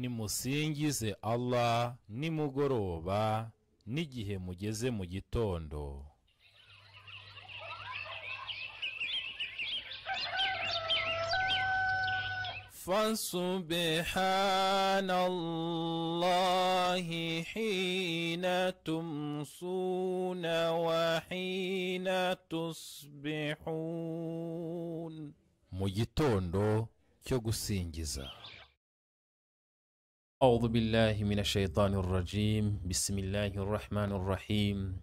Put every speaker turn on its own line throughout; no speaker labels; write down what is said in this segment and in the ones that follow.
nimusingize allah nimugoroba n'igihe mugeze mu gitondo
فسبحان الله حين تمسون وحين تصبحون
mu gitondo cyo gusingiza
أعوذ بالله من الشيطان الرجيم بسم الله الرحمن الرحيم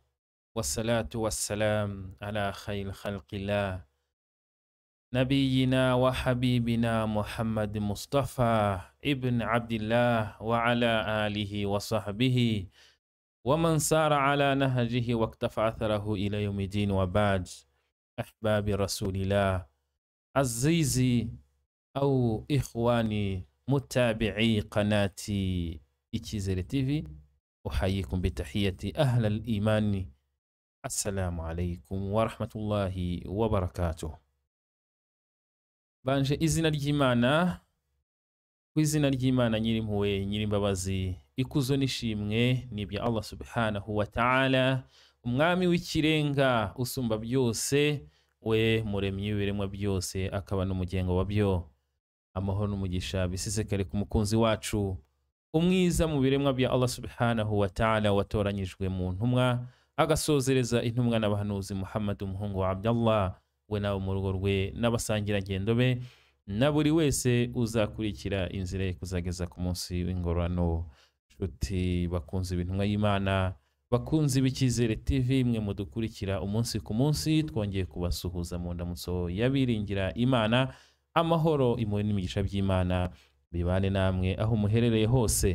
والصلاة والسلام على خير خلق الله نبينا وحبيبنا محمد مصطفى ابن عبد الله وعلى آله وصحبه ومن سار على نهجه واكتفى أثره إلى يوم الدين وبعد أحباب رسول الله عزيزي أو إخواني متابعي قناة إيتشيزر تيفي أحييكم بتحية أهل الإيمان السلام عليكم ورحمة الله وبركاته banje izina ry'imana ku izina ry'imana nyirimpuwe nyirimbabazi ikuzo n'ishimwe ni ibya allah subhanahu wa ta'ala umwami w'ikirenga usumba byose we muremyi w'ibiremwa byose akaba n'umugengo wa byo amahoro n'umugisha bisesekare ku mukunzi wacu umwiza mu biremwa bya allah subhanahu watoranyijwe mu ntumwa agasozereza intumwa n'abahanuzi muhammad umuhungu wa abdallah we nawe mu rugo rwe n'abasangirangendo be na buri wese uzakurikira inzira ye kuzageza ku munsi w'ingororano nshuti bakunze ibintumwa y'imana bakunzi b'Icyizere TV mwe mudukurikira umunsi ku munsi twongeye kubasuhuza mu ndamutso y'abiringira imana amahoro impuhwe n'imigisha by'imana bibane namwe aho muherereye hose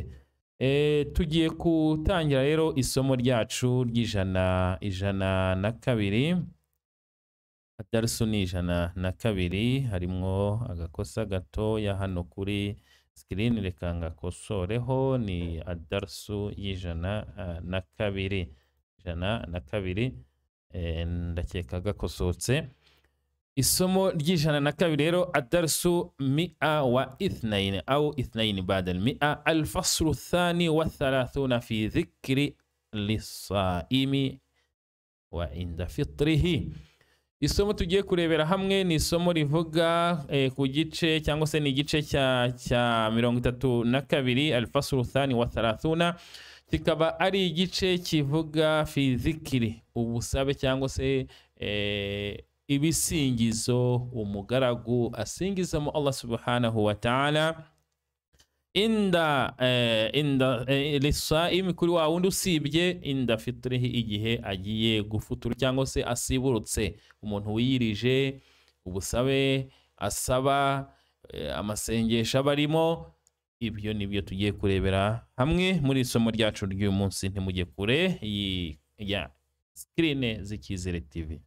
eh, tugiye gutangira rero isomo ryacu ry'ijana ijana na kabiri atariso ni ijana na kabiri harimo agakosa gatoya hano kuri sikirini reka ngakosoreho ni adarisu y'ijana eh, na kabiri ijana na kabiri eh, ndakeka gakosotse isomo ry'ijana na kabiri rero adarsu mia wa ithnain au ithnain bada almia alfaslu thani wa thalathuna fi dhikri lisaimi wa inda fitrihi isomo tugiye kurebera hamwe ni isomo rivuga e, ku gice cyangwa se ni igice cya cya mirongo itatu na kabiri alfaslu thani wa thalathuna kikaba ari igice kivuga fizikiri ubusabe cyangwa se e, ibisingizo umugaragu asingizamo allah subhanahu wa ta'ala inda eh, inda eh, lisaim wa wundi usibye inda fitrihi igihe agiye gufutura cyangwa se asiburutse umuntu wiyirije ubusabe asaba eh, amasengesho abarimo ibyo nibyo tugiye kurebera hamwe muri isomo ryacu ry'uyu munsi ntimujye kure ya screen z'ikizere tv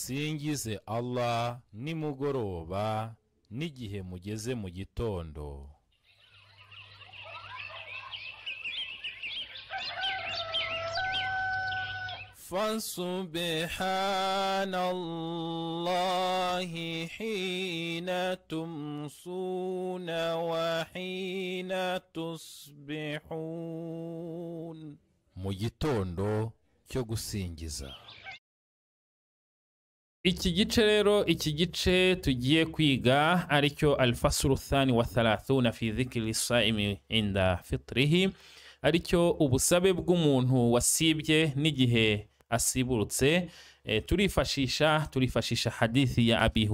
musingize allah nimugoroba n'igihe mugeze mu gitondo
فسبحان الله حين تمسون وحين تصبحون
mu gitondo cyo gusingiza
iki gice rero iki gice tugiye kwiga aricyo alfasuru thani wa thalathuna fi dhikri saimi fitrihi aricyo ubusabe bw'umuntu wasibye n'igihe asiburutse eh, turifashisha turifashisha hadithi ya abi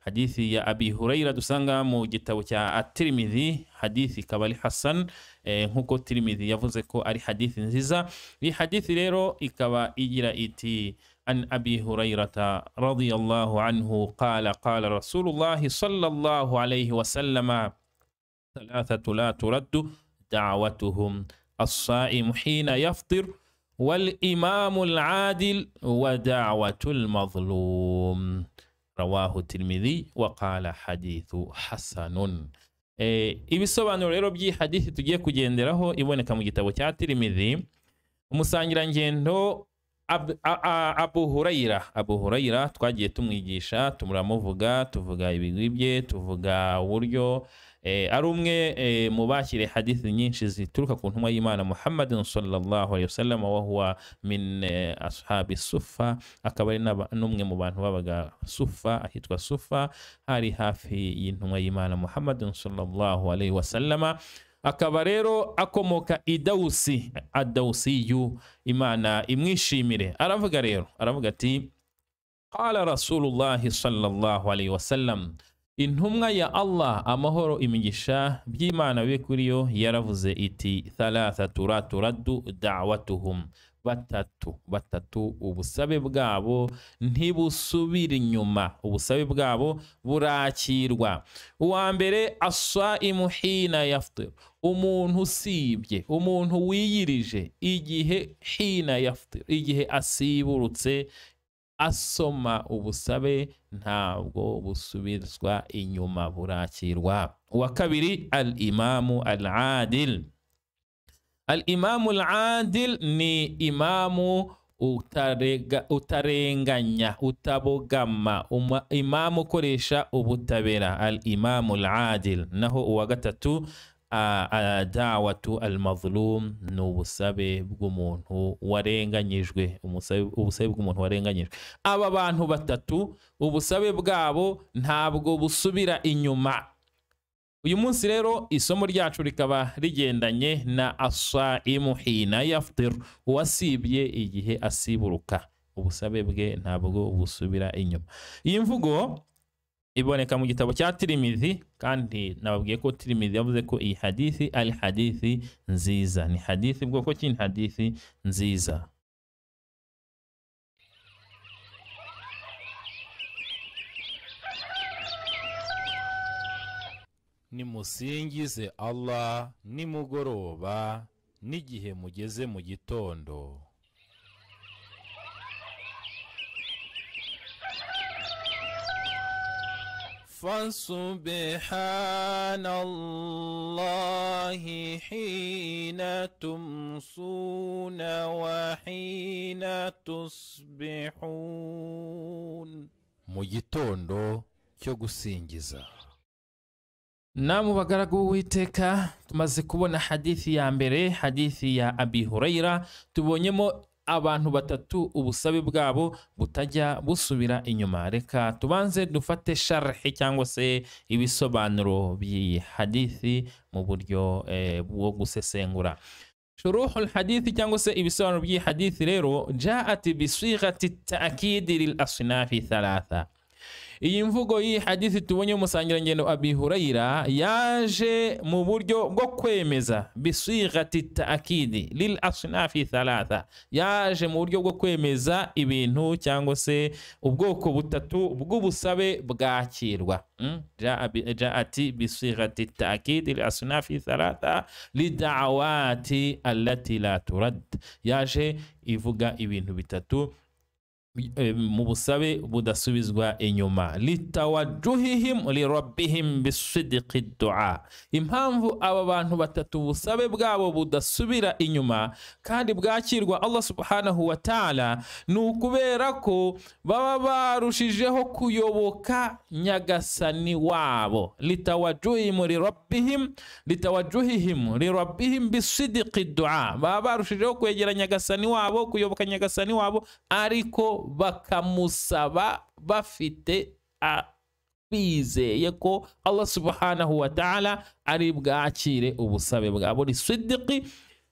hadithi ya abi huraira dusanga mu gitabo cya atirimidhi hadithi ikaba ari hasan e, eh, nk'uko tirimidhi yavuze ko ari hadithi nziza iyi hadithi rero ikaba igira iti عن أبي هريرة رضي الله عنه قال قال رسول الله صلى الله عليه وسلم ثلاثة لا ترد دعوتهم الصائم حين يفطر والإمام العادل ودعوة المظلوم رواه الترمذي وقال حديث حسن إيه، ibisobanuro rero by'iyi hadithi tugiye kugenderaho iboneka mu gitabo cya tirimidhi umusangirangendo abu hurayira abu hurayira twagiye tumwigisha tumuramuvuga tuvuga ibigwi bye tuvuga uburyo eh, ari umwe e, mu bashyire hadithi nyinshi zituruka ku ntumwa y'imana muhammadin sallallahu alayhi wasallam wa huwa min e, ashabi sufa akaba ari n'umwe mu bantu babaga sufa ahitwa sufa hari hafi y'intumwa y'imana muhammadin sallallahu alayhi wasallama akaba rero akomoka idawusi yu imana imwishimire aravuga rero aravuga ati qala rasulullah sallallahu alaihi wasallam intumwa ya allah amahoro imigisha by'imana bibe kuri yo yaravuze iti thalathatu la turaddu da'watuhum batatu batatu ubusabe bwabo ntibusubira inyuma ubusabe bwabo burakirwa uwa mbere aswa imuhina yafutura umuntu usibye umuntu wiyirije igihe hina yafutura igihe asiburutse asoma ubusabe ntabwo busubizwa inyuma burakirwa uwa kabiri al imamu al adil al imamu adil ni imamu utarega, utarenganya utabogama imamu ukoresha ubutabera al imamu adil naho uwa gatatu dawatu al mazlum ni ubusabe bw'umuntu warenganyijwe ubusabe bw'umuntu warenganyijwe aba bantu batatu ubusabe bwabo ntabwo busubira inyuma uyu munsi rero isomo ryacu rikaba rigendanye na asa imuhina yafutero uwasibye igihe asiburuka ubusabe bwe ntabwo busubira inyuma iyi mvugo iboneka mu gitabo cya tirimizi kandi nababwiye ko tirimizi yavuze ko iyi hadithi ari hadithi nziza ni hadithi bwoko ki hadithi nziza
nimusingize allah nimugoroba n'igihe mugeze mu gitondo
فسبحان الله حين تمسون وحين تصبحون
mu gitondo cyo gusingiza
namu bagaragu w'uwiteka tumaze kubona hadithi ya mbere hadithi ya abi hurayira tubonyemo abantu batatu ubusabe bwabo butajya busubira inyuma reka tubanze dufate sharhi cyangwa se ibisobanuro by'iyi hadithi mu buryo eh, bwo gusesengura shuruhul hadithi cyangwa se ibisobanuro by'iyi hadithi rero jaati bisighati taakidi lil asnafi thalatha iyi mvugo y'iyi hadisi tubonye umusangirangendo abi yaje mu buryo bwo kwemeza bisigati taakidi lil asnafi thalatha yaje mu buryo bwo kwemeza ibintu cyangwa se ubwoko butatu bw'ubusabe bwakirwa hmm? jaati bisigati taakidi lil asnafi thalatha lidawati allati la yaje ivuga ibintu bitatu Eh, mu busabe budasubizwa inyuma litawajuhihim lirabihim bisidiki dua impamvu aba bantu batatu ubusabe bwabo budasubira inyuma kandi bwakirwa allah subhanahu wa ta'ala ni ukubera ko baba barushijeho kuyoboka nyagasani wabo litawajuhihim lirabihim litawajuhihim lirabihim bisidiki dua baba barushijeho kwegera nyagasani wabo kuyoboka nyagasani wabo ariko bakamusaba bafite bizeye ko allah subhanahu wa ta'ala ari bwakire ubusabe bwa buri sidiqi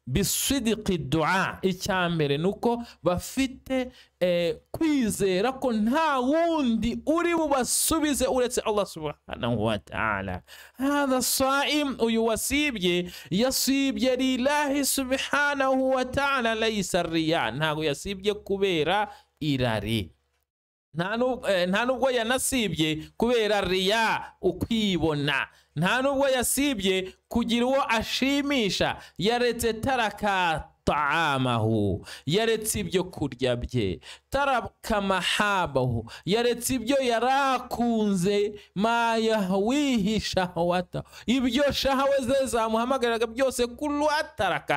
bisidiki dua icyamere nuko bafite eh, kwizera ko nta wundi uri bubasubize uretse allah subhanahu wa ta'ala hada saim uyu wasibye yasibye lillahi subhanahu wa ta'ala laysa riya ntabwo yasibye kubera irari eh, nta nubwo yanasibye kubera riya ukwibona nta nubwo yasibye kugira uwo ashimisha yaretse tarakata amahu yaretse ibyo kurya bye taraka mahabaho yaretse ibyo yari akunze maya wihisha wata ibyo shahawe ze zamuhamagariraga byose kuru ataraka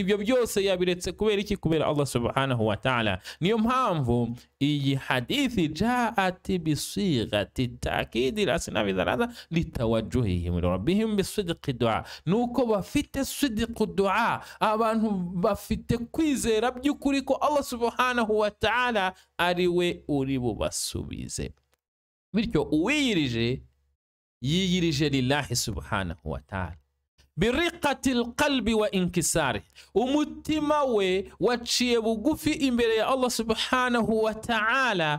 ibyo byose yabiretse kubera iki kubera Allah subhanahu wa ta'ala niyo mpamvu iyi hadithi jaati bisigati takidi rasina bidaraza litawajuhihim rabbihim bisidqi dua nuko bafite sidqu dua abantu bafite kwizera by'ukuri ko Allah subhanahu wa taala ari we uri bubasubize bityo uwiyirije yiyirije lillahi subhanahu wa taala biriqati lqalbi wa inkisari umutima we waciye bugufi imbere ya allah subhanahu wa taala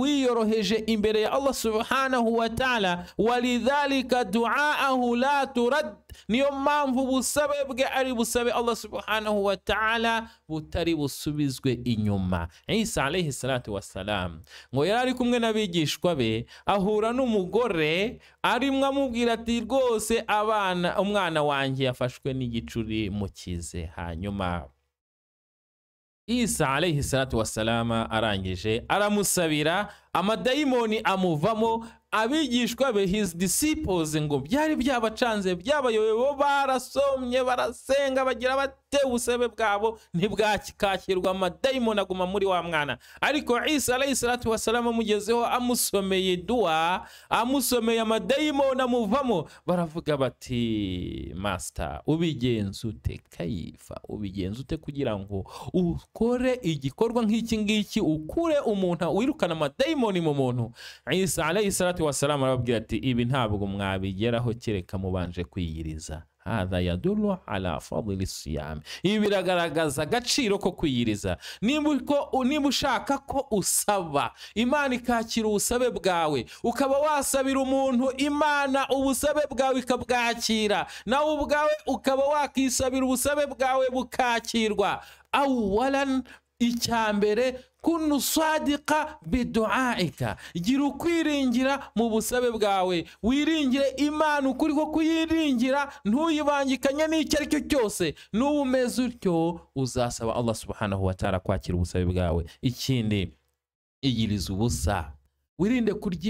wiyoroheje imbere ya allah subhanahu wa taala walidhalika duaahu la turad niyo mpamvu ubusabe bwe ari busabe Allah subhanahu wa ta'ala butari busubizwe inyuma isa alayhi salatu wassalam ngo yari ari kumwe n'abigishwa be ahura n'umugore arimo amubwira ati rwose abana umwana wanjye yafashwe n'igicuri mukize hanyuma isa alayhi salatu wassalama arangije aramusabira amadayimoni amuvamo abigishwa be his disciples ngo byari byabacanze byabayoboye bo barasomye barasenga bagira bate ubusebe bwabo ntibwakakirwa amadayimoni aguma muri wa mwana ariko isa alayisiratu wasalamu amugezeho amusomeye duwa amusomeye amadayimoni amuvamo baravuga bati masita ubigenza ute kayifa ubigenza ute kugira ngo ukore igikorwa nk'iki ngiki ukure umuntu wirukana amadayimoni demoni mu muntu isa alayhi wasalamu arababwira ati ibi ntabwo mwabigeraho kereka mubanje kwiyiriza hadha yadulu ala fadili ibi biragaragaza agaciro ko kwiyiriza niba ushaka ko usaba imana ikakira ubusabe bwawe ukaba wasabira umuntu imana ubusabe bwawe ikabwakira nawe ubwawe ukaba wakisabira ubusabe bwawe bukakirwa awuwarani icya mbere kunu swadika biduaika gira ukwiringira mu busabe bwawe wiringire imana ukuri ko kuyiringira ntuyibangikanye n'icyo ari cyo cyose n'ubu utyo uzasaba allah subhanahu wa kwakira ubusabe bwawe ikindi igiriza ubusa wirinde kurya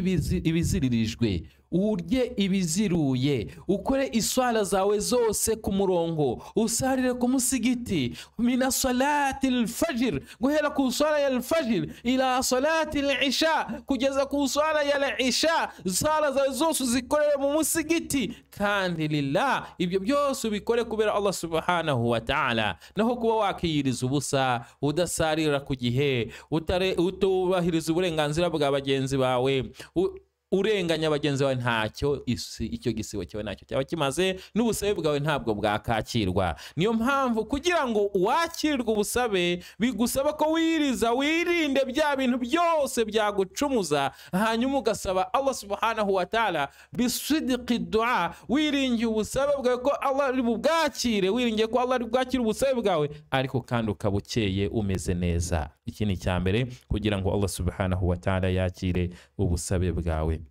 ibiziririjwe urye ibiziruye ukore iswara zawe zose ku murongo usarire ku musigiti mina salati alfajir guhera ku swara ya alfajir ila salati alisha kugeza ku swara ya alisha sala zawe zose uzikorere mu musigiti kandi lillah ibyo byose ubikore kubera Allah subhanahu wa ta'ala naho kuba wakiyiriza ubusa udasarira ku gihe utubahiriza uburenganzira bwa bagenzi bawe urenganya bagenzi bawe ntacyo icyo gisibo cyawe ntacyo cyaba kimaze n'ubusabe bwawe ntabwo bwakakirwa niyo mpamvu kugira ngo uwakirwe ubusabe bigusaba ko wiriza wirinde bya bintu byose byagucumuza hanyuma ugasaba Allah subhanahu wa ta'ala bisidiki du'a wiringiye ubusabe bwawe ko ari bubwakire wiringiye ko ari bwakire ubusabe bwawe ariko kandi ukaba ukeye umeze neza iki ni icya mbere kugira ngo Allah subhanahu wa yakire ubusabe bwawe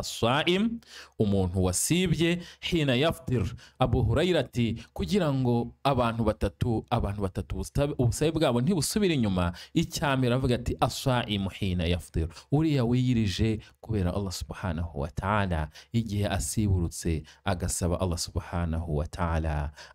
asaim umuntu wasibye hina yafudir abu hurayira ati kugira ngo abantu batatu abantu batatu ubusabe bwabo ntibusubire inyuma icyamera avuga ati asaim hina yafudir uriya wiyirije kubera allah subhanahu wa ta'ala igihe asiburutse agasaba allah subhanahu ta'ala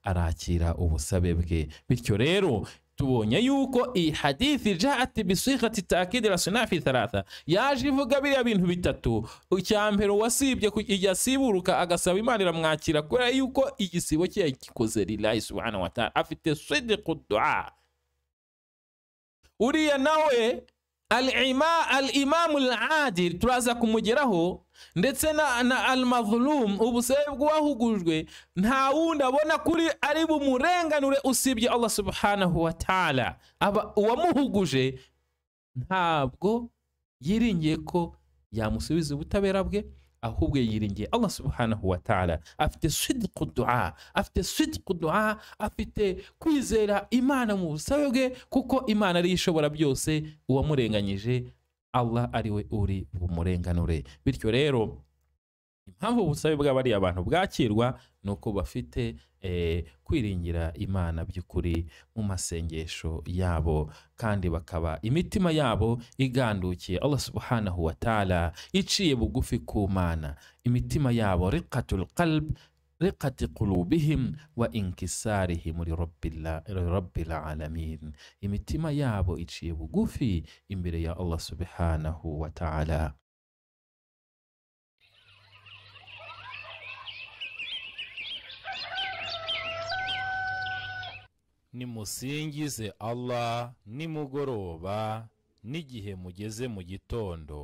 arakira ubusabe bwe bityo rero tubonye yuko iyi hadithi jati bisighati takidi rasuna fi thalatha yaje ivuga biriya bintu bitatu icya mbere wasibye kujya asiburuka agasaba imana iramwakira kubera yuko igisibo cye yagikoze lillahi subhanahu wa afite sidiqu du'a uriya nawe al imamu adil turaza kumugeraho ndetse na na mazlum ubusabe bw'uwahugujwe nta wundi abona kuri ari bumurenganure usibye Allah subhanahu wa ta'ala uwamuhuguje ntabwo yiringiye ko yamusubiza ubutabera bwe ahubwo yiringiye Allah subhanahu wa ta'ala afite sidqu du'a afite sidqu du'a afite kwizera imana mu busabe bwe kuko imana ari ishobora byose uwamurenganyije Allah ari we uri bumurenganure bityo rero impamvu ubusabe bwa bariya bantu bwakirwa ni uko bafite eh, kwiringira imana by'ukuri mu masengesho yabo kandi bakaba imitima yabo igandukiye Allah subhanahu wa iciye bugufi ku mana imitima yabo riqatul qalb riqati qulubihim wa inkisarihim lirabbil alamin imitima yabo iciye bugufi imbere ya Allah subhanahu wa ta'ala
nimusingize allah nimugoroba n'igihe mugeze mu gitondo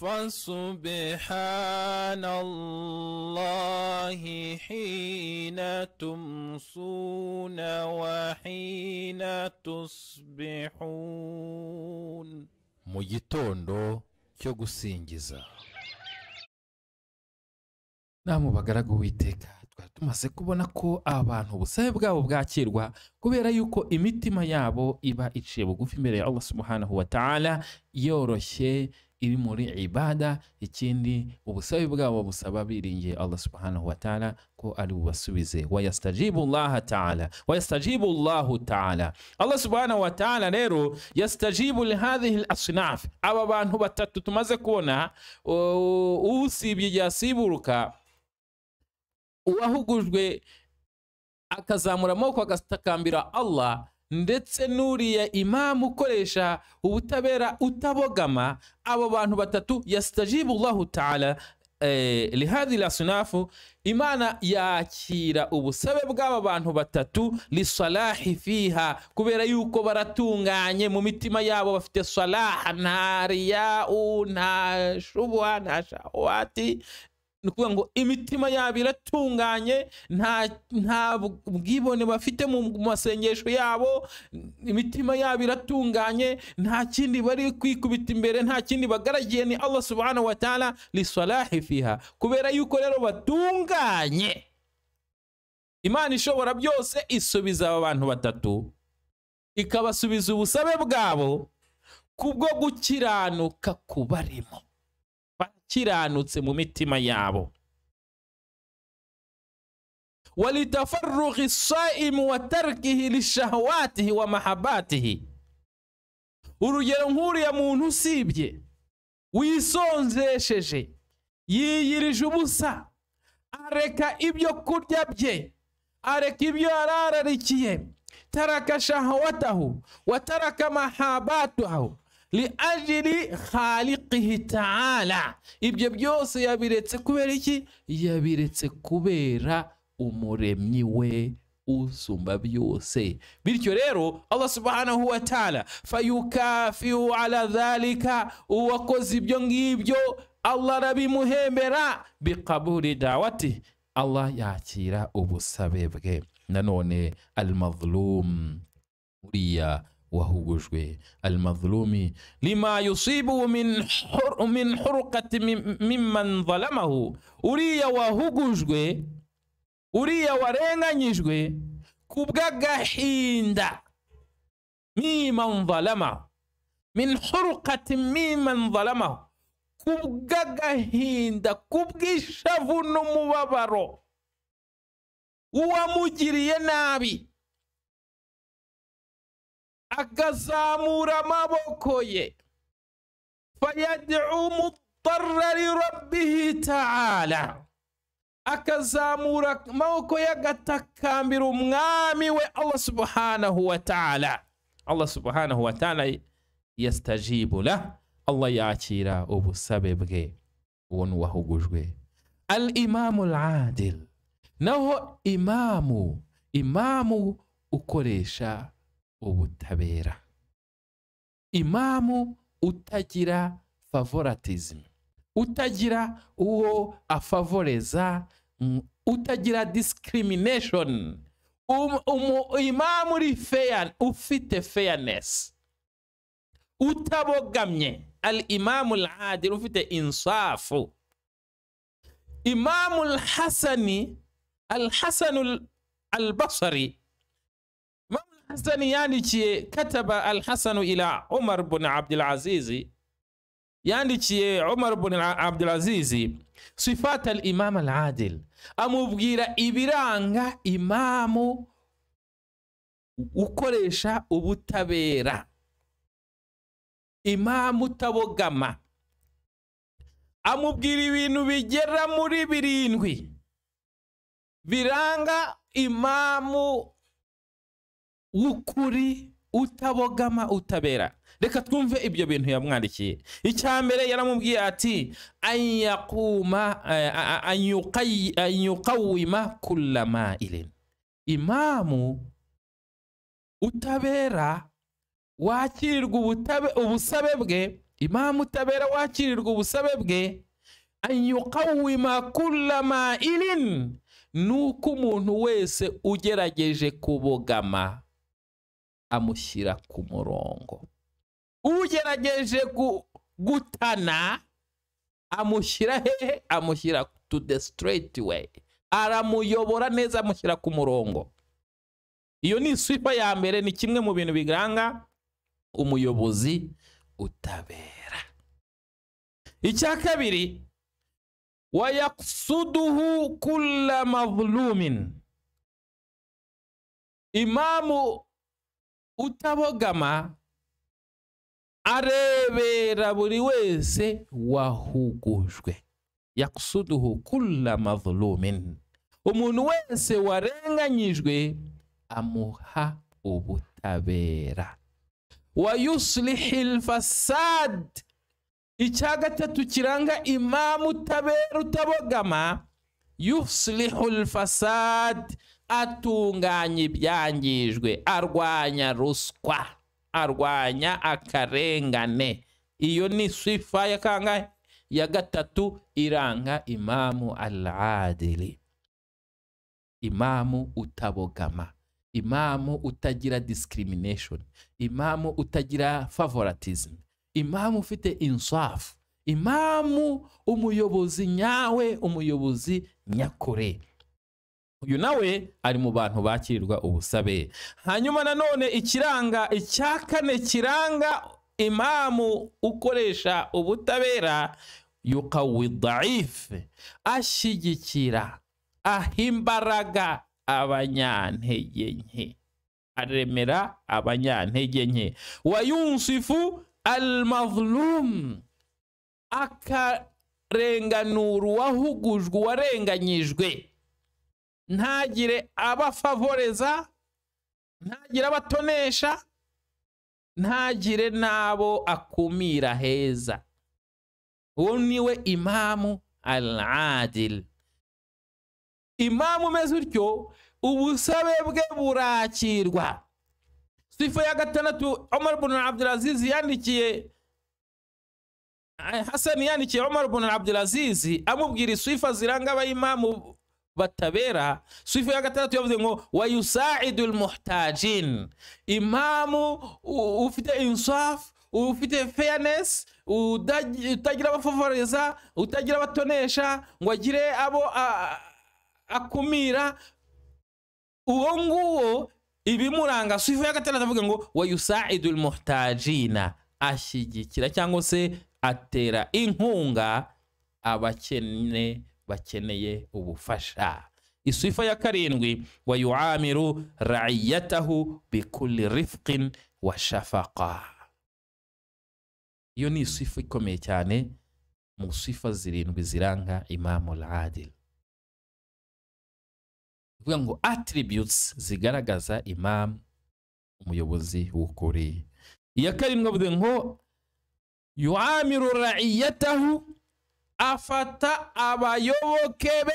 فسبحان الله حين تمسون وحين تصبحون
mu gitondo cyo gusingiza
namu bagaragu witeka twari tumaze kubona ko abantu ubusabe bwabo bwakirwa kubera yuko imitima yabo iba iciye bugufi imbere ya Allah subhanahu wa ta'ala yoroshye iri muri ibada ikindi ubusabe bwabo busaba biringiye Allah subhanahu wa ta'ala ko ari bubasubize wayastajibu Allah ta'ala wayastajibu ta'ala Allah subhanahu wa ta'ala rero yastajibu li hadhihi aba bantu batatu tumaze kubona uh, usibye yasiburuka uwahugujwe akazamura amaboko agatakambira allah ndetse n'uriya imamu ukoresha ubutabera utabogama abo bantu batatu yasitajibu allahu taala eh, lihadi rasunafu imana yakira ubusabe bw'aba bantu batatu risalahi fiha kubera yuko baratunganye mu mitima yabo bafite salaha nta riyau nta shubuha nta shawati ni ukuvuga ngo imitima yabo iratunganye nta bwibone bafite mu masengesho yabo imitima yabo iratunganye nta kindi bari kwikubita imbere nta kindi bagaragiye ni Allah subhanahu wa ta'ala lisalahi fiha kubera yuko rero batunganye imana ishobora byose isubiza aba bantu batatu ikabasubiza ubusabe bwabo kubwo gukiranuka kubarimo kiranutse mu mitima yabo walitafarughi saimu wa tarkihi lishahawatihi wa mahabatihi urugero nk'uriya muntu usibye wisonzesheje yiyirije ubusa areka ibyo kurya bye areka ibyo yari ararikiye taraka liajili khaliqihi taala ibyo byose yabiretse kubera iki yabiretse kubera umuremyi we usumba byose bityo rero allah subhanahu wa taala fayukafihu ala dhalika uwakoze ibyo ngibyo allah arabimuhembera biqabuli dawati allah yakira ubusabe bwe nanone almadhlum uriya وهوجوي المظلوم لما يصيب من حر من حرقة ممن ظلمه أريا وهوجوي أريا ورينا نجوي كوبغا غاحيندا ممن ظلم من حرقة ممن ظلمه كوبغا غاحيندا كوبغي شافو نمو بابارو ومجري نابي akazamura maboko ye fayad'u li rabbihi taala akazamura maboko ye agatakambira umwami we allah subhanahu wa taala allah subhanahu wa taala yastajibu la allah yakira ubusabe bwe ubonu wahugujwe al imamul al adil naho imamu imamu ukoresha ubutabera imamu utagira favoritism utagira uwo afavoreza utagira discrimination um, um, imamu uri fair ufite fairness utabogamye al imamu al-adil ufite insafu imamu al-hasani al-hasan al-basri Hasani yandikiye kataba al hasanu ila umar bun abdulazizi yandikiye umar bun abdulazizi sifata al imam al amubwira ibiranga imamu ukoresha ubutabera imamu utabogama amubwira ibintu bigera muri birindwi biranga imamu w'ukuri utabogama utabera reka twumve ibyo bintu yamwandikiye icya mbere yaramubwiye ati anyakuma anyukawima kurama irene imamu utabera wakirirwa ubusabe bwe imamu utabera wakirirwa ubusabe bwe anyukawima kurama irene ni uko umuntu wese ugerageje kubogama amushyira ku murongo ugerageje gutana amushyira hehe amushyira to the straight way aramuyobora neza amushyira ku murongo iyo ni iswipa ya mbere ni kimwe mu bintu biranga umuyobozi utabera icya kabiri wayakusuduhu kula imamu utabogama arebera buri wese wahugujwe yakusuduhu kulla mazlumin umuntu wese warenganyijwe amuha ubutabera wa yuslihi lfasad icya gatatu kiranga imamu utabera utabogama yuslihu lfasad atunganya ibyangijwe arwanya ruswa arwanya akarengane iyo ni sifa ya kangahe ya gatatu iranga imamu al imamu utabogama imamu utagira discrimination imamu utagira favoritism imamu ufite insafu imamu umuyobozi nyawe umuyobozi nyakure uyu nawe ari mu bantu bakirirwa ubusabe hanyuma nanone ikiranga icya kane kiranga imamu ukoresha ubutabera yukawi dayife ashyigikira aha imbaraga abanyantege nke aremera abanyantege nke wa yunsifu almavulumu akarenganura uwahugujwe uwarenganyijwe ntagire abafavoreza ntagire abatonesha ntagire n'abo akumira heza uwo niwe imamu al-adil imamu umeze utyo ubusabe bwe burakirwa sifa ya gatandatu omar bin abdulaziz yandikiye hasani yandikiye omar bin abdulaziz amubwira isifa ziranga abayimamu batabera si ya gatandatu yavuze ngo wayusaidul muhtajin impamu ufite insafu ufite fairness utagira abafavoreza utagira abatonesha ngo agire abo akumira uwo nguwo ibimuranga si ya gatandatu avuga ngo wayusaidul muhtajina ashyigikira cyangwa se atera inkunga abakene bakeneye ubufasha isifa ya karindwi wa yuamiru raiyatahu bikulli rifqin wa shafaqa iyo ni isifa ikomeye cyane mu sifa zirindwi ziranga imamu al-adil ngo attributes zigaragaza imamu umuyobozi w'ukuri iya karindwi avuga ngo yuamiru raiyatahu afata abayoboke be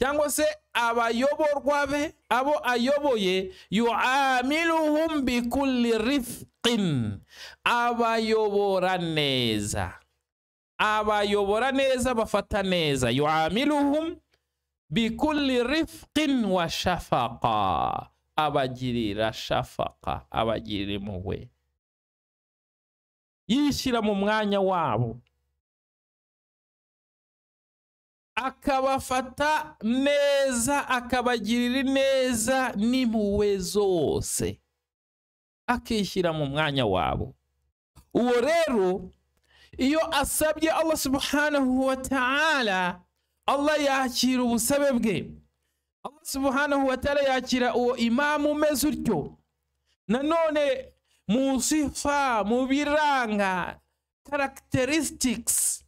cyangwa se abayoborwa be abo ayoboye yuamiluhum bikulli rifqin abayobora neza abayobora neza bafata neza yuamiluhum bikulli rifqin wa shafaqa abagirira shafaqa abagirira impuhwe yishyira mu mwanya wabo akabafata neza akabagirira neza n'impuhwe zose akishyira mu mwanya wabo uwo rero iyo asabye Allah subhanahu Allah yakira ubusabe bwe Allah subhanahu yakira uwo imamu umeze utyo nanone mu sifa mu biranga characteristics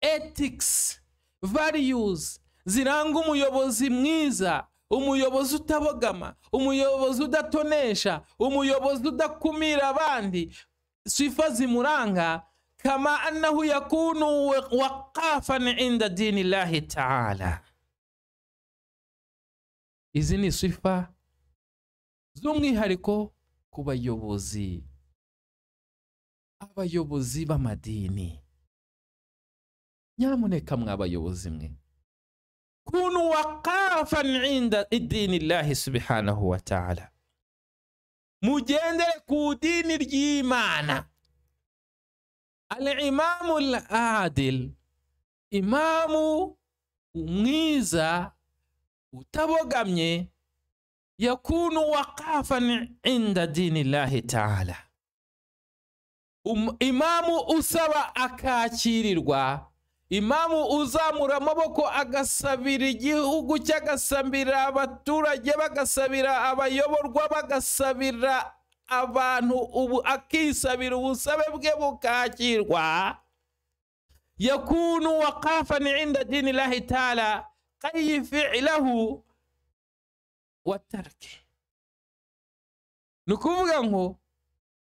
etikisi variyuzi ziranga umuyobozi mwiza umuyobozi utabogama umuyobozi udatonesha umuyobozi udakumira abandi sifa zimuranga kama annahu yakunu waqafan inda dini llahi taala izi ni sifa z'umwihariko ku bayobozi abayobozi b'amadini nyamuneka mwabayobozi mwe kunu wakafan inda idini llahi subhanahu wa mugendere ku dini ry'imana imamu l adil imamu mwiza utabogamye yakunu wakafan inda dini llahi taala um, imamu usaba akakirirwa imamu uzamura amaboko agasabira igihugu cye agasabira abaturage bagasabira abayoborwa bagasabira abantu ubu akisabira ubusabe bwe bukakirwa yakunu ni inda dini lahi taala kayi fi'ilahu ni ukuvuga ngo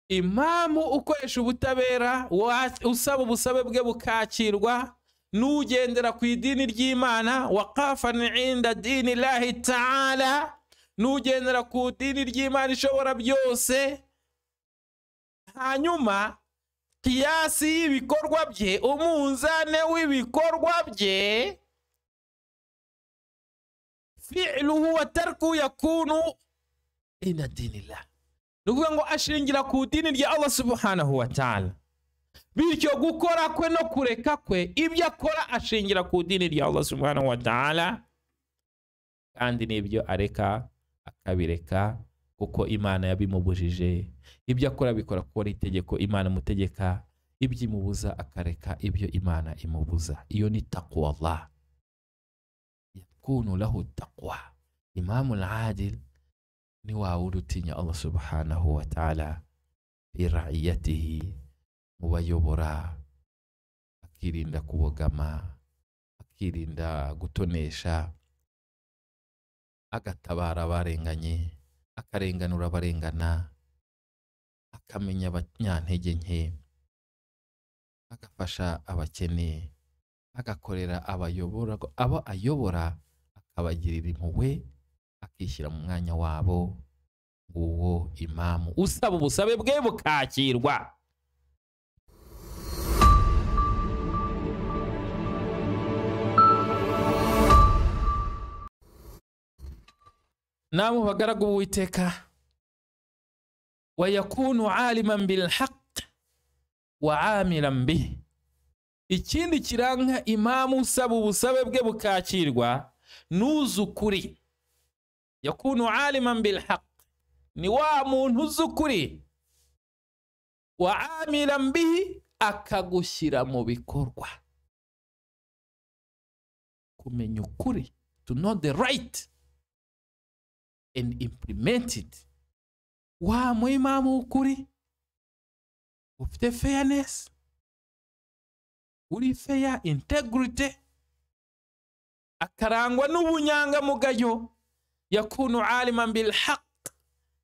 imamu ukoresha ubutabera usaba ubusabe bwe bukakirwa n'ugendera ku idini ry'imana wakafana inda dini lahi n'ugendera ku idini ry'imana ishobora byose hanyuma kiyasi y'ibikorwa bye umunzane w'ibikorwa bye fi'luhu wa tarku yakunu ni ukuvuga ngo ashingira ku idini rya allah subhanahu wa ta'ala bityo gukora kwe no kureka kwe ibyo akora ashingira ku idini rya Allah subhanahu wa ta'ala kandi n'ibyo areka akabireka kuko imana yabimubujije ibyo akora bikora kuko ari itegeko imana imutegeka ibyo imubuza akareka ibyo imana imubuza iyo ni takwa Allah yakunu lahu takwa imamu al ni wa urutinya Allah subhanahu wa ta'ala fi mu akirinda kubogama akirinda gutonesha agatabara abarenganye akarenganura abarengana akamenya abanyantege nke agafasha abakene agakorera abayobora abo ayobora akabagirira impuhwe akishyira mu mwanya wabo nguwo imamu usaba ubusabe bwe bukakirwa namwe bagaragu b'uwiteka wayakunu aliman bilhaq wa amilan bihi ikindi kiranga imamu usaba ubusabe bwe bukakirwa n'uzi ukuri yakunu aliman bilhaq ni wa muntu uzi ukuri wa amilan bihi akagushyira mu bikorwa kumenya ukuri to know the right and implement it wa mwimamu ukuri ufite fairness uri fair integrity akarangwa n'ubunyangamugayo yakunu aliman bilhaq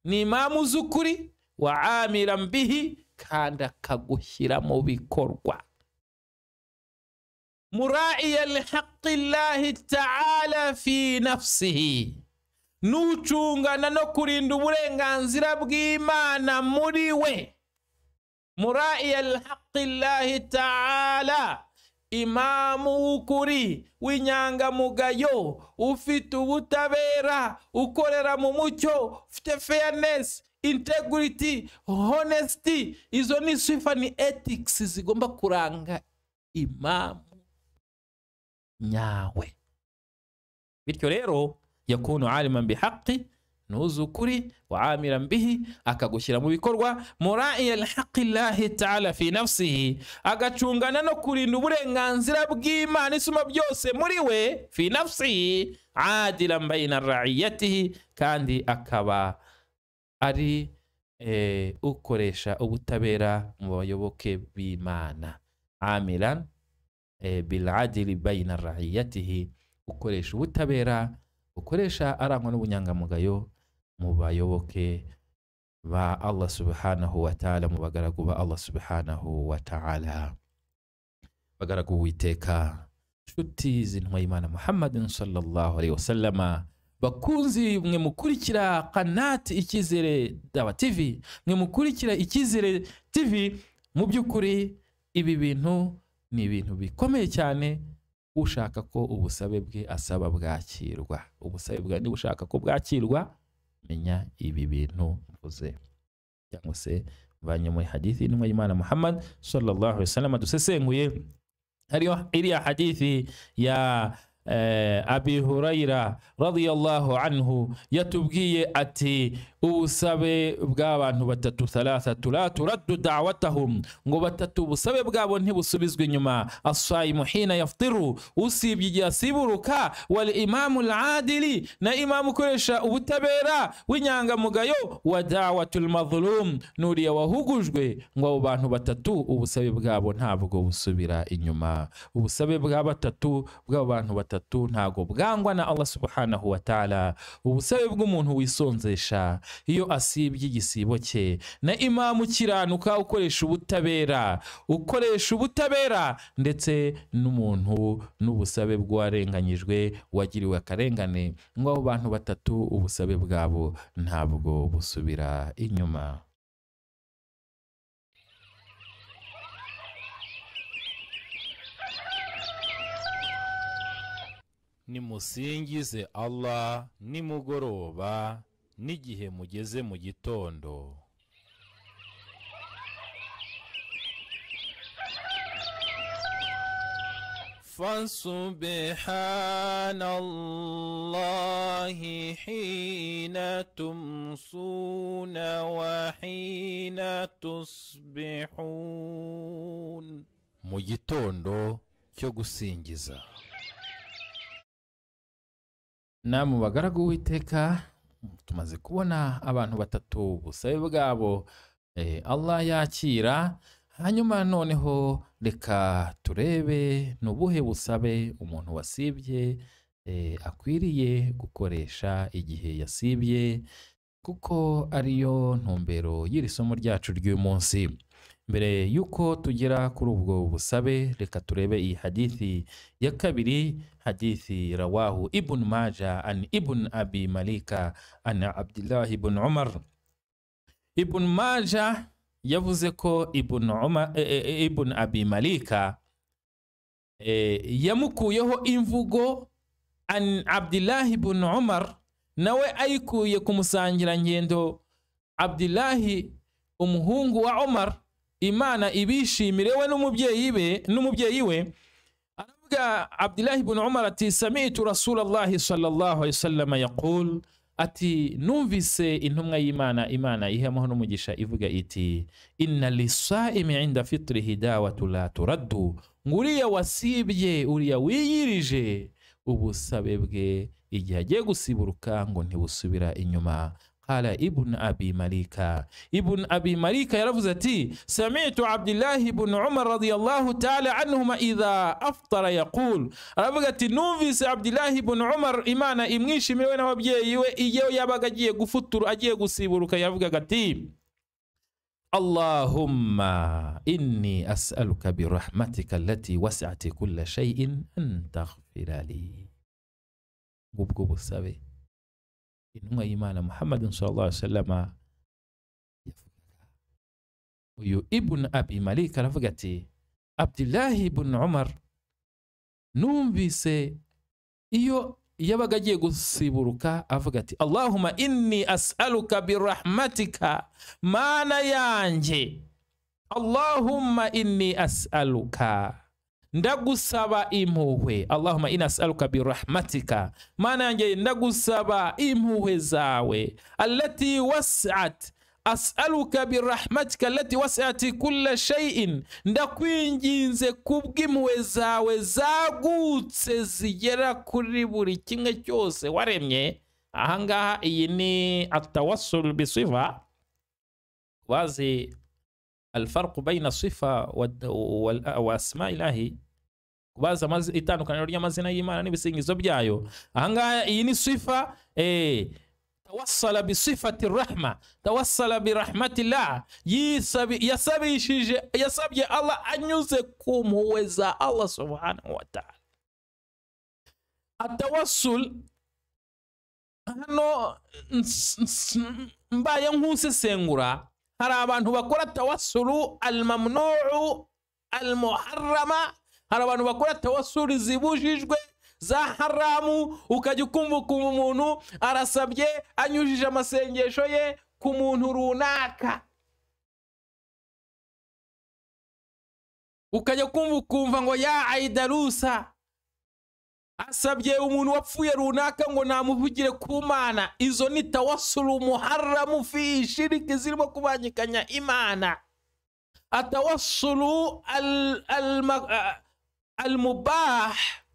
ni imamu z'ukuri wa amiran bihi kandi akagushyira mu bikorwa muraiya lihaqi taala fi nafsihi n'ucungana no kurinda uburenganzira bw'imana muri we mura'iya alhaqillahi ta'ala imamu w'ukuri w'inyangamugayo ufite ubutabera ukorera mu mucyo ufite fairness integrity honesty izo ni sifa ni ethics zigomba kuranga imamu nyawe bityo rero yakunu aliman bihaqi ntuze ukuri waamira mbihi akagushyira mu bikorwa muraiya lhaqi llahi taala agacungana no kurinda uburenganzira bw'imana isuma byose muri we fi nafsihi adilan baina raiyatihi kandi akaba ari eh, ukoresha ubutabera mu bayoboke b'imana amiran e, eh, biladili baina raiyatihi ukoresha ubutabera ukoresha arangwa n'ubunyangamugayo mu bayoboke ba Allah subhanahu wa ta'ala mu bagaragu ba Allah subhanahu wa ta'ala bagaragu witeka nshuti zintwayimana muhammadin sallallahu alaihi wasallama bakunzi mwe mukurikira kanati ikizere daba tv mwe mukurikira ikizere tv mu by'ukuri ibi bintu ni ibintu bikomeye cyane ushaka ko ubusabe bwe asaba bwakirwa ubusabe bwawe niba ushaka ko bwakirwa menya ibi bintu mvuze cyangwa se mvanye muri hadithi intumwa y'imana muhammad sallallahu alaihi wasallam dusesenguye hariyo iriya hadithi ya abi hurayira radiyallahu anhu yatubwiye ati usabe bw'abantu batatu thalathatu la turaddu da'watahum ngo batatu ubusabe bwabo ntibusubizwe inyuma asaimu hina yaftiru usibye igihe asiburuka wal imamu al-adili na imamu ukoresha ubutabera w'inyangamugayo wa da'watu al-mazlum nuriya wahugujwe ngo abo bantu batatu ubusabe bwabo ntabwo busubira inyuma ubusabe bwa batatu bw'abo bantu batatu bitatu ntago bwangwa na Allah subhanahu wa ta'ala ubusabe bw'umuntu wisonzesha iyo asibye igisibo cye na imamu ukiranuka ukoresha ubutabera ukoresha ubutabera ndetse n'umuntu n'ubusabe bw'uwarenganyijwe wagiriwe akarengane ngo abo bantu batatu ubusabe bwabo ntabwo busubira inyuma
nimusingize allah nimugoroba n'igihe mugeze mu gitondo
فسبحان الله حين تمسون وحين تصبحون
mu gitondo cyo
gusingiza na mu bagaragu w'iteka tumaze kubona abantu batatu ubusabe bwabo eh, Allah yakira hanyuma noneho reka turebe ni ubuhe busabe umuntu wasibye eh, akwiriye gukoresha igihe yasibye kuko ariyo ntumbero y'iri somo ryacu ry'uyu munsi mbere y'uko tugera kuri ubwo busabe reka turebe iyi hadithi ya kabiri hadithi rawahu ibn maja an ibn abi malika an abdullah ibn umar ibn maja yavuze ko ibn, umar, e, e, e, abi malika yamukuyeho imvugo an abdullah ibn umar nawe ayikuye ku musangirangendo abdulahi umuhungu wa umar imana ibishimire we n'umubyeyi be n'umubyeyi we aravuga abdulahi ibn umar ati samitu rasulallahi sallallahu alaihi wasallam ati numvise intumwa y'imana imana ihe amahoro n'umugisha ivuga iti inna lisaimi inda fitrihi dawatu la turaddu wasibye uriya wiyirije ubusabe bwe igihe agiye gusiburuka ngo ntibusubira inyuma قال ابن أبي مليكا ابن أبي مليكا يلفظ تي سمعت عبد الله بن عمر رضي الله تعالى عنهما إذا أفطر يقول رفزتي نوفيس عبد الله بن عمر إمانا امنيش إمنيشمي وين وبيي إيو يبقى جيه غفطر أجيه غسيبرك يفقى تي اللهم إني أسألك برحمتك التي وسعت كل شيء أن تغفر لي قب قب السبيل إنما إيمان محمد صلى الله عليه وسلم ويو ابن أبي مليك رفقتي عبد الله بن عمر نوم بيس إيو يبقى جيغو سيبوركا أفقتي اللهم إني أسألك برحمتك ما نيانجي اللهم إني أسألك ndagusaba impuhwe allahumma inasaluka birahmatika mana yanjye ndagusaba impuhwe zawe allati wasat asaluka birahmatika allati wasati kulla shay'in ndakwinginze kubw'impuhwe zawe zagutse zigera kuri buri kimwe cyose waremye ahangaha iyi ni atawassul bisiva wazi alfarqu na sifa wa asma ilahi kubaza amazi itandukaniro ry'amazina y'Imana n'ibisingizo byayo ahangaha iyi ni sifa eh tawassala bi sifati rahma tawassala bi rahmatillah yasabishije yasabye Allah anyuze ku mpuwe za Allah subhanahu wa ta'ala atawassul hano mbaye nk'usesengura hari abantu bakora tawassulu almamnu'u almuharrama hari abantu bakora tawasuri zibujijwe za haramu ukajya ukumva ukuntu umuntu arasabye anyujije amasengesho ye ku muntu runaka ukajya kumva ukumva ngo ya ayidarusa asabye umuntu wapfuye runaka ngo namuvugire ku mana izo ni tawasuru umuharamu fi zirimo kubangikanya imana atawasuru المباح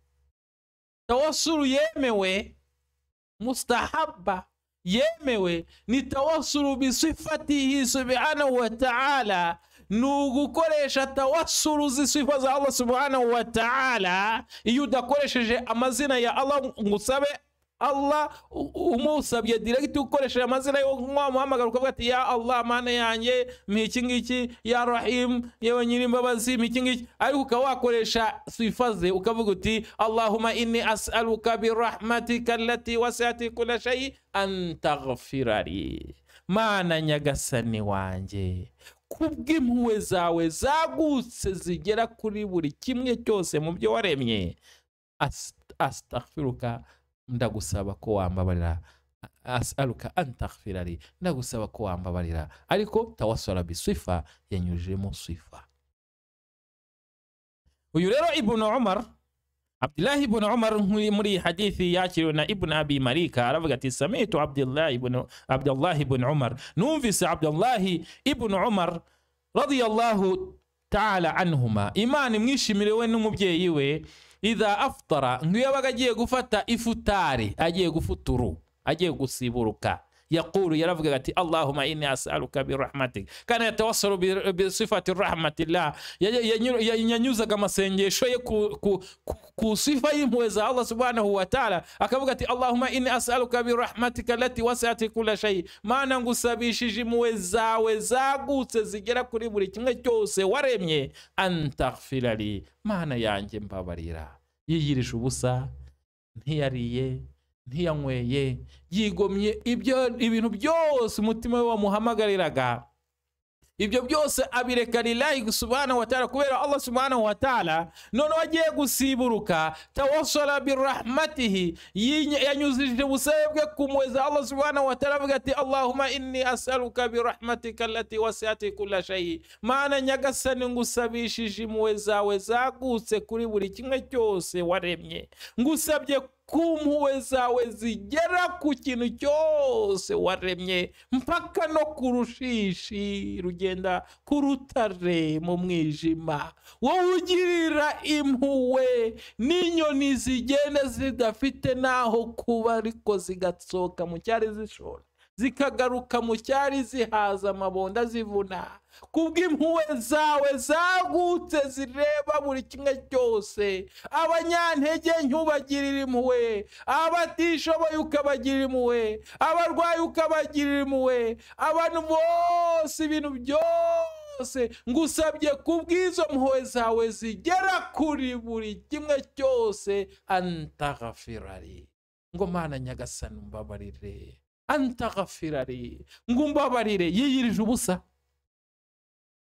توصل يمه مستحبة يمه نتوصل بصفته سبحانه وتعالى نوغو كوريش التوصل زي صفة الله سبحانه وتعالى يودا كوريش جي أمازينا يا الله مصابي allah umusabye diregiti ukoresheje amazina yo wamuhamagara ukavuga ati ya allah mana yanjye iki ya Rahim yewe nyir'imbabazi iki ngiki ariko ukaba wakoresha sifaze ukavuga uti allahuma inni as'aluka birahmatika allati wasi'ati kulla shay'in an mana nyagasani wanjye kubw'impuhwe zawe zagutse zigera kuri buri kimwe cyose mu byo waremye asitafiruka ndagusaba ko wambabarira asaluka an ndagusaba ko wambabarira ariko tawasara biswifa yanyujijemo swifa uyu rero ibn umar abdullahi ibnu umar muri hadithi yakiriwe na ibnu abi marika aravuga ati samitu abdullahi ibnu umar numvise abdullahi ibnu umar radiyallahu taala anhuma imana imwishimire we n'umubyeyi we إذا أفطر ngiyo aba agiye إفطاري أجي agiye أجي agiye يقول يا رب قلتي اللهم اني اسالك برحمتك كان يتوصل بصفه رحمه الله ينيوزا كما سنجيشو ku sifa y'impuhwe za allah subhanahu wa taala akavuga ati allahuma inni asaluka birahmatika lati wasati kula shayi mana ngusabishije impuhwe zawe zagutse zigera kuri buri kimwe cyose waremye antaghfirali mana yanjye mbabarira yiyirije ubusa ntiyariye ntiyanyweye yigomye ibyo ibintu byose umutima we wamuhamagariraga ibyo byose abireka lillahi subhanahu wa ta'ala kubera Allah subhanahu wa ta'ala none wagiye gusiburuka tawassala birahmatihi yanyuzije busabe bwe kumweza Allah subhanahu wa ta'ala avuga ati Allahumma inni as'aluka birahmatika allati wasi'ati kulla shay mana nyagasani ngusabishije impuhwe zawe zagutse kuri buri kimwe cyose waremye ngusabye ku mpuwe zawe zigera ku kintu cyose waremye mpaka no ku rushishi rugenda ku rutare mu mwijima wowe ugirira impuwe n'inyoni zigenda zidafite n'aho kuba ariko zigatsoka mu cyari zishora zikagaruka mu cyari zihaza amabonda zivuna kubw'impuhwe zawe zagutse zireba buri kimwe cyose abanyantege ntubagirire impuhwe abatishoboye ukabagirira impuhwe abarwayi ukabagirira impuhwe abantu bose ibintu byose ngusabye kubw'izo mpuhwe zawe zigera kuri buri kimwe cyose antagafirari ngo mana nyagasani mbabarire antagafirari ngo umbabarire yiyirije ubusa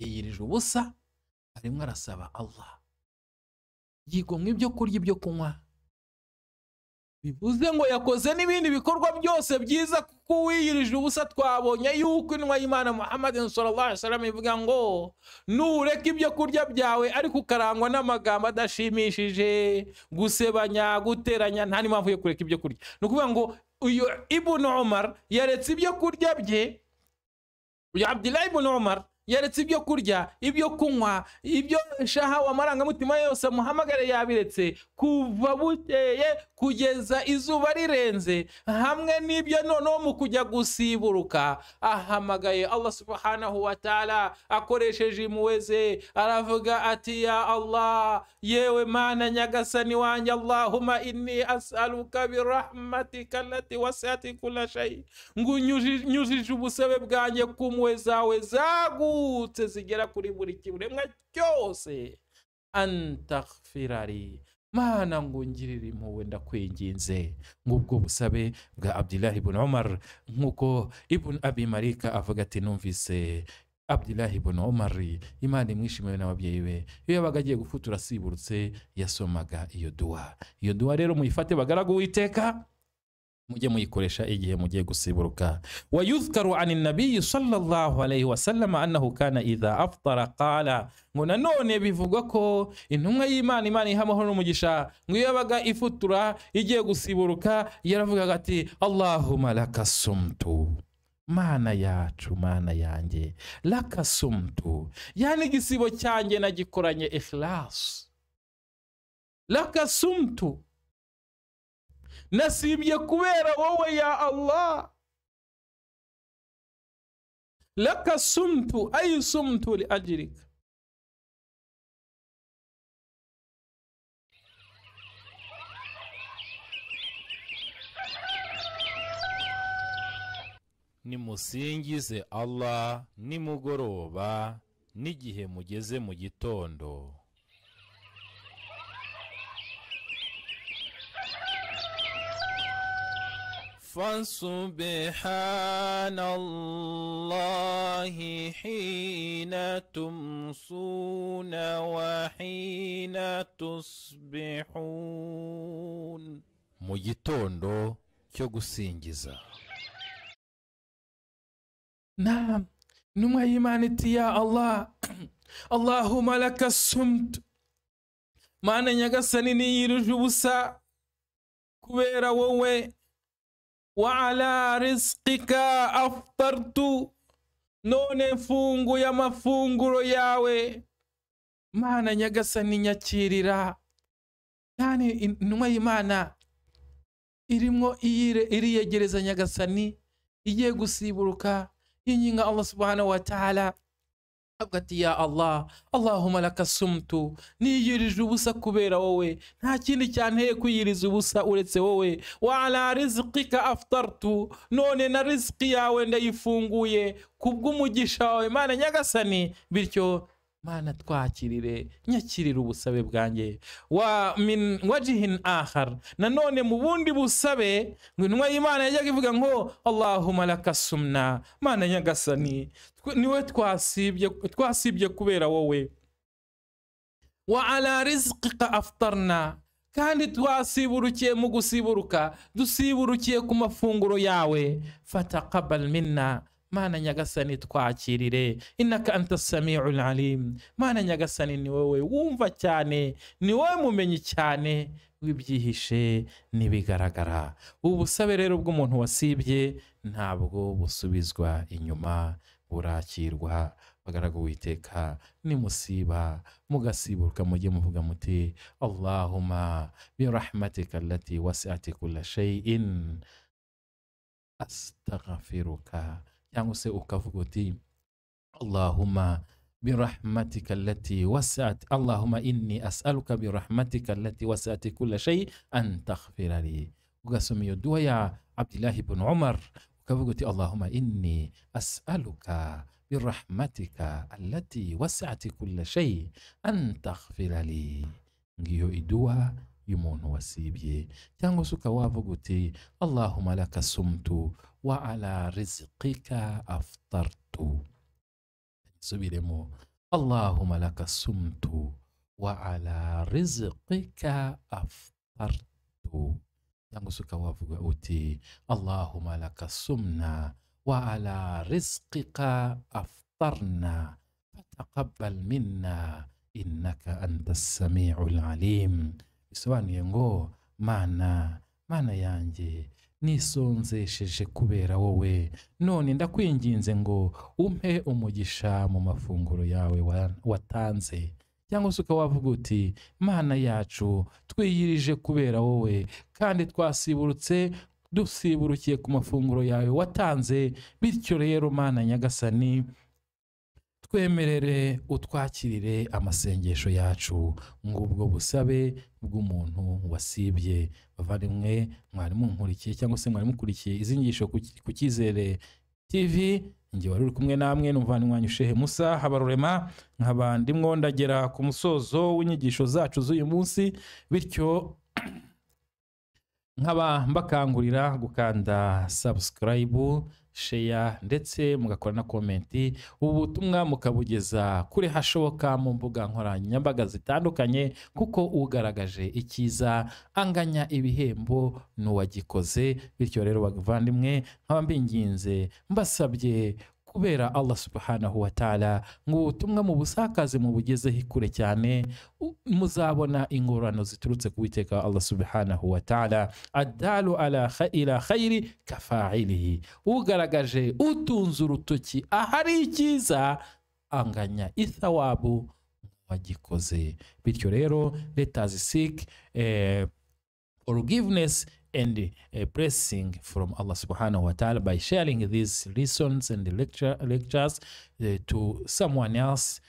yiyirije ubusa arimo arasaba Allah yigomwa ibyo kurya ibyo kunywa bivuze ngo yakoze n'ibindi bikorwa byose byiza kuko uwiyirije ubusa twabonye yuko inwa y'imana muhammad sallam ivuga ngo nureka ibyo kurya byawe ariko ukarangwa n'amagambo adashimishije gusebanya guteranya nta n'impamvu yo kureka ibyo kurya ni ukuvuga ngo uyu ibunu umar yaretse ibyo kurya bye uyu abdulayi ibunu umar yaretse ibyo kurya ibyo kunywa ibyo shaha amarangamutima yose muhamagare yabiretse kuva bukeye kugeza izuba rirenze hamwe n'ibyo noneho mu kujya gusiburuka ahamagaye Allah subhanahu wa ta'ala akoresheje impuhwe ze aravuga ati ya Allah yewe mana nyagasani wanjye Allahuma inni as'aluka birahmatika kalati wasi'at kulla shay ngunyujije ubusabe bwanjye ku mpuhwe zawe zagutse zigera kuri buri kimuremwa cyose antaghfirari mana ngo ngirire impuhwe ndakwinginze nk'ubwo busabe bwa abdirahi Omar nk'uko Abimarika abi marika avuga ati numvise abdirahi Omari imana imwishimiwe n'ababyeyi be iyo yabaga agiye gufutura asiburutse yasomaga iyo duwa iyo duwa rero muyifate bagaragu witeka mujye muyikoresha igihe mugiye gusiburuka wa ani nabiyi sallallahu alayhi wa sallam kana idha aftara qala ngo nanone bivugwa ko intumwa y'Imana Imana iha amahoro n'umugisha ngo iyo yabaga ifutura igiye gusiburuka yaravugaga ati “Allahuma lakasumtu mana yacu mana yanjye lakasumtu yani igisibo cyanjye nagikoranye ikhlas lakasumtu nasibye kubera wowe ya allah laka sumtu ayi sumtu li ajirika
nimusingize allah nimugoroba n'igihe mugeze mu gitondo
فسبحان الله حين تمسون وحين تصبحون
mu gitondo cyo gusingiza
naam intumwa y'imana iti ya allah Allahu laka sumtu mana nyagasani yiruje ubusa kubera wowe waala risqika afutartu none mfunguye amafunguro yawe mana nyagasani nyakirira kandi intumwa y'imana irimo iriyegereza nyagasani igiye gusiburuka yinyinga allah subhanahu wa ta'ala avuga ati ya allah allahumma laka sumtu niyirije ubusa kubera wowe nta kindi cyanteye kwiyiriza ubusa uretse wowe wa ala rizqika aftartu none na rizqi yawe ndayifunguye kubw'umugisha wawe imana nyagasani bityo mana twakirire nyakirire ubusabe bwanjye wa wajihin ahar nanone mu bundi busabe ngo intumwa y'imana yajyaga ivuga ngo allahumma lakasumna mana nyagasani niwe twasibye twasibye kubera wowe wa ala rizqika aftarna kandi twasiburukiye mu gusiburuka dusiburukiye ku mafunguro yawe fata kabal minna mana nyagasani twakirire inaka anta samiul mana nyagasani ni wowe wumva cyane ni wowe mumenyi cyane w'ibyihishe n'ibigaragara ubusabe rero bw'umuntu wasibye ntabwo busubizwa inyuma burakirwa bagaraga uwiteka nimusiba mugasiburuka mujye muvuga muti allahuma birahmatika allati wasi'ati kulla shay'in astaghfiruka cyangwa se ukavuga uti allahumma برحمتك التي وسعت اللهم إني أسألك برحمتك التي وسعت كل شيء أن تغفر لي وقسم يدوها يا عبد الله بن عمر وكفقت اللهم إني أسألك برحمتك التي وسعت كل شيء أن تغفر لي نجيو إدوها y'umuntu wasibye cyangwa se ukaba wavuga uti allahuma laka sumtu wa ala rizikika aftartu subiremo allahuma laka sumtu wa ala rizikika aftartu cyangwa se ukaba wavuga uti allahuma laka sumna wa ala rizikika aftarna fataqabbal minna إنك أنت السميع العليم bisobanuye ngo mana mana yanjye nisonzesheje kubera wowe none ndakwinginze ngo umpe umugisha mu mafunguro yawe watanze cyangwa se wavuga uti mana yacu twiyirije kubera wowe kandi twasiburutse dusiburukiye ku mafunguro yawe watanze bityo rero mana nyagasani twemerere utwakirire amasengesho yacu ngubwo busabe bw'umuntu wasibye bavandimwe mwarimu nkurikiye cyangwa se mwarimu ukurikiye izingisho ku cyizere tv nge wari uri kumwe namwe n'umuvandimwanyu shehe musa habarurema nkaba ndimwo ndagera ku musozo w'inyigisho zacu z'uyu munsi bityo nkaba mbakangurira gukanda sabusikarayibu sheya ndetse mugakora na komenti ubu butumwa mukabugeza kuri hashoboka mu mbuga nkoranyambaga zitandukanye kuko ugaragaje icyiza anganya ibihembo n'uwagikoze bityo rero bavandimwe nkaba mbasabye kubera allah subhanahu wa ta'ala ngo ubutumwa mu busakaze mu bugezeho ikure cyane muzabona ingorano ziturutse ku witeka allah subhanahu wa ta'ala adalu ala khayiri kafa'ilihi ugaragaje utunze urutoki ahari icyiza anganya ithawabu wagikoze bityo rero leta zisike eh, forgiveness and a eh, blessing from Allah subhanahu wa ta'ala by sharing these lessons and lecture, lectures uh, to someone else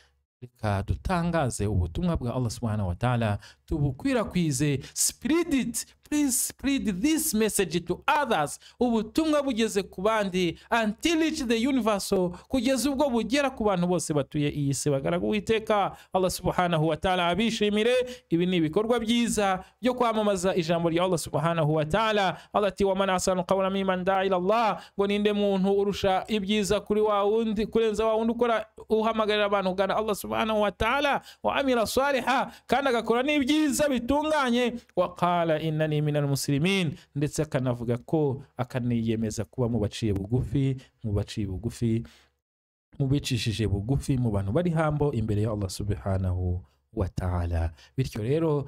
katutanga ubutumwa bwa Allah subhanahu wa ta'ala tubukwirakwize spread it please spread this message to others ubutumwa bugeze ku bandi until reach the universe kugeza ubwo bugera ku bantu bose batuye iyi si bagaraga uwiteka Allah subhanahu ta'ala abishimire ibi ni ibikorwa byiza byo kwamamaza ijambo rya Allah subhanahu wa ta'ala Allah ati wa ngo ninde muntu urusha ibyiza kuri wa wundi kurenza wa wundi ukora uhamagarira abantu gana Allah subhanahu wa ta'ala wa amila saliha kandi agakora n'ibyiza byiza bitunganye wakara inani minani musirimin ndetse akanavuga ko akaniyemeza kuba mu baciye bugufi mu baciye bugufi mu bicishije bugufi mu bantu bari hambo imbere ya Allah subhanahu wa ta'ala bityo rero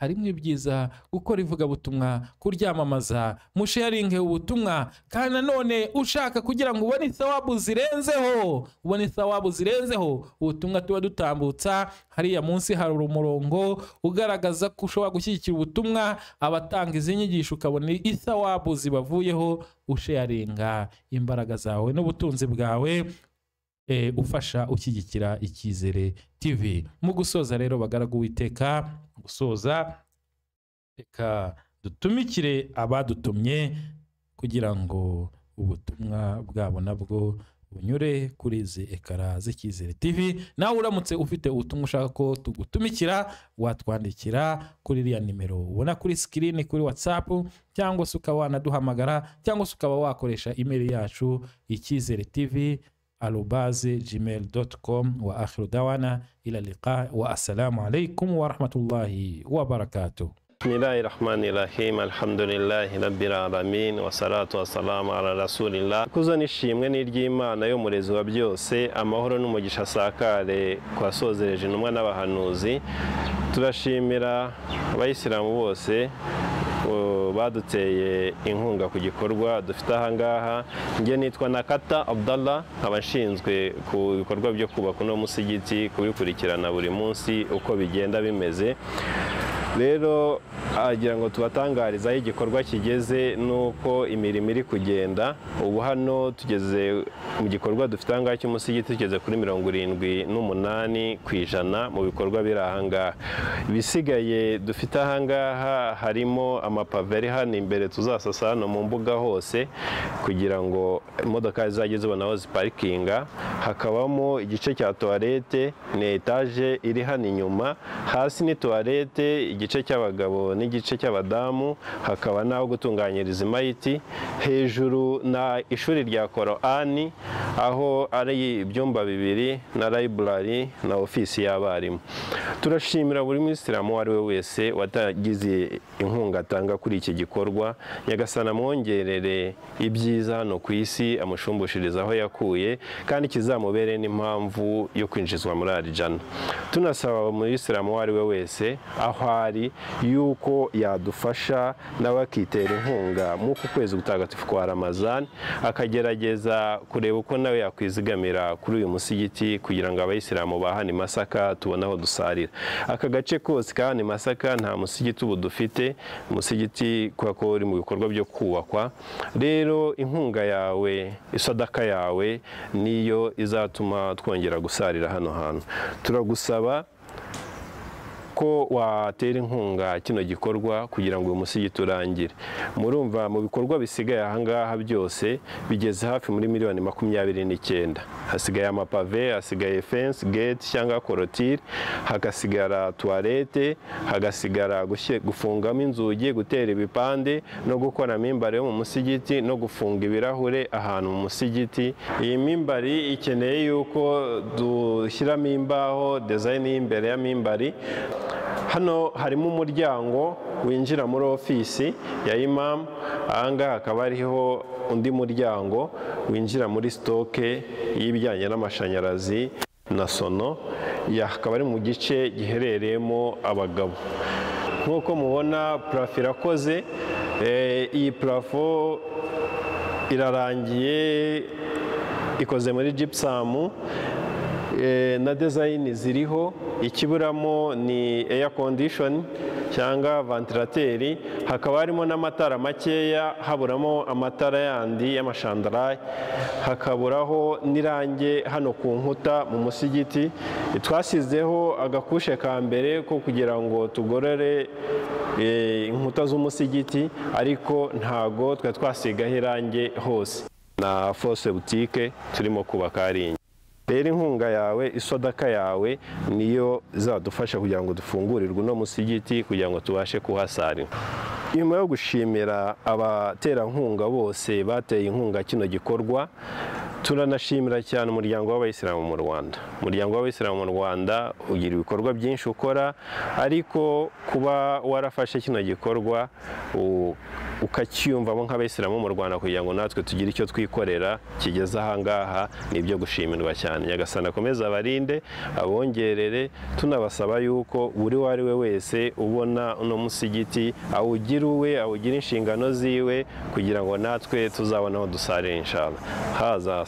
harimo ibyiza gukora ivugabutumwa kuryamamaza musheyaringe ubutumwa kandi nanone ushaka kugira ngo ubone isawabu zirenzeho ubone isawabu zirenzeho ubutumwa tuba dutambutsa hariya munsi hari umurongo ugaragaza ko ushobora gushyigikira ubutumwa abatanga izi nyigisho ukabona isawabu zibavuyeho usheyaringa imbaraga zawe n'ubutunzi bwawe Eh, ufasha ushyigikira icyizere tv mu gusoza rero bagaragu witeka gusoza reka dutumikire abadutumye kugira ngo ubutumwa bwabo nabwo unyure kuri izi ekara z'icyizere tv nawe uramutse ufite ubutumwa ushaka ko tugutumikira watwandikira kuri iriya nimero ubona kuri sikirini kuri watsapu cyangwa se ukaba wanaduhamagara cyangwa se ukaba wakoresha imeri yacu icyizere tv alobase gmail.com wa akhiru dawana ila liqa wa assalamu alaikum wa rahmatullahi wa wabarakatuh
bismillahi rahmani rahim alhamdulillahi rabbil alamin wasalatu wasalamu ala rasulillah kuzo nishimwe n'iry'imana yo murezi wa byose amahoro n'umugisha asakare ku basozereje intumwa n'abahanuzi turashimira abayisilamu bose baduteye inkunga ku gikorwa dufite ahangaha njye nitwa nakata abdalla nkaba nshinzwe ku bikorwa byo kubaka uno musigiti kubikurikirana buri munsi uko bigenda bimeze rero agira ngo tubatangarize aho igikorwa kigeze n'uko imirimo iri kugenda ubu hano tugeze mu gikorwa dufite ahangaha cy'umusigiti tugeze kuri mirongo irindwi n'umunani ku ijana mu bikorwa biri ahangaha ibisigaye dufite ahangaha harimo amapave ari hano imbere tuzasasa hano mu mbuga hose kugira ngo imodoka zizajye zibona aho ziparikinga hakabamo igice cya tuwarete ni etaje iri hano inyuma hasi ni tuwarete igice cy'abagabo n'igice cy'abadamu hakaba n'aho gutunganyiriza imayiti hejuru na ishuri rya korani aho ari ibyumba bibiri na layiburari na ofisi y'abarimu turashimira buri muyisilamu uwo ari we wese watagize inkunga atanga kuri iki gikorwa nyagasana amwongerere ibyiza hano ku isi amushumbushiriza aho yakuye kandi kizamubere n'impamvu yo kwinjizwa muri arijana tunasaba buri muyisilamu uwo ari we wese aho ari korali y'uko yadufasha nawe akitera inkunga nk'uku kwezi gutagatifu kwa ramazani akagerageza kureba uko nawe yakwizigamira kuri uyu musigiti kugira ngo abayisilamu ba masaka tubone aho dusarira aka gace kose ka hano masaka nta musigiti ubu dufite umusigiti kubera ko uri mu bikorwa byo kubakwa rero inkunga yawe isodaka yawe niyo izatuma twongera gusarira hano hantu turagusaba ko watera inkunga kino gikorwa kugira ngo uyu musigiti urangire murumva mu bikorwa bisigaye ahangaha byose bigeze hafi muri miliyoni makumyabiri n'icyenda hasigaye amapave hasigaye fensi geti cyangwa korotire hagasigara tuwarete hagasigara gufungamo inzugi gutera ibipande no gukora imbare yo mu musigiti no gufunga ibirahure ahantu mu musigiti iyi mimbari ikeneye yuko dushyiramo imbaho dezayini y'imbere ya mimbari hano harimo umuryango winjira muri ofisi ya imam ahangaha hakaba hariho undi muryango winjira muri sitoke y'ibijyanye n'amashanyarazi na sono hakaba ari mu gice giherereyemo abagabo nk'uko mubona parafo irakoze eh, iyi parafo irarangiye ikoze muri jipusamu eh, na dezayini ziriho ikiburamo ni air condition cyangwa vantilateri hakaba harimo n'amatara makeya haburamo amatara yandi y'amashandarayi hakaburaho n'irange hano ku nkuta mu musigiti twasizeho agakushe ka mbere ko kugira ngo tugorore e, inkuta z'umusigiti ariko ntago twari twasigaho irange hose na fose butike turimo kubaka ari rero inkunga yawe isodaka yawe niyo zadufasha kugira ngo dufungurirwe uno musigiti kugira ngo tubashe kuhasarira nyuma yo gushimira abaterankunga bose bateye inkunga kino gikorwa turanashimira cyane umuryango w'abayisilamu mu rwanda umuryango w'abayisilamu mu rwanda ugira ibikorwa byinshi ukora ariko kuba warafashe kino gikorwa ukacyiyumvamo nk'abayisilamu mu rwanda kugira ngo natwe tugire icyo twikorera kigeze ahangaha ni ibyo gushimirwa cyane nyagasana akomeza abarinde abongerere tunabasaba yuko buri uwo ari we wese ubona uno musigiti awugira uwe awugira inshingano ziwe kugira ngo natwe tuzabone aho dusarira inshallah haza